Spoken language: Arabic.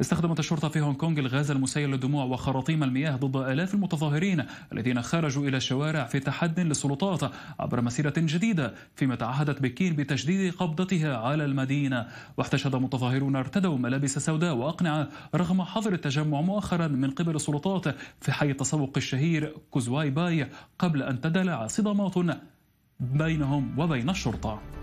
استخدمت الشرطة في هونغ كونغ الغاز المسيل للدموع وخراطيم المياه ضد آلاف المتظاهرين الذين خرجوا إلى الشوارع في تحد للسلطات عبر مسيرة جديدة فيما تعهدت بكين بتشديد قبضتها على المدينة واحتشد متظاهرون ارتدوا ملابس سوداء وأقنعة رغم حظر التجمع مؤخرا من قبل السلطات في حي التسوق الشهير كوزواي باي قبل أن تدلع صدامات بينهم وبين الشرطه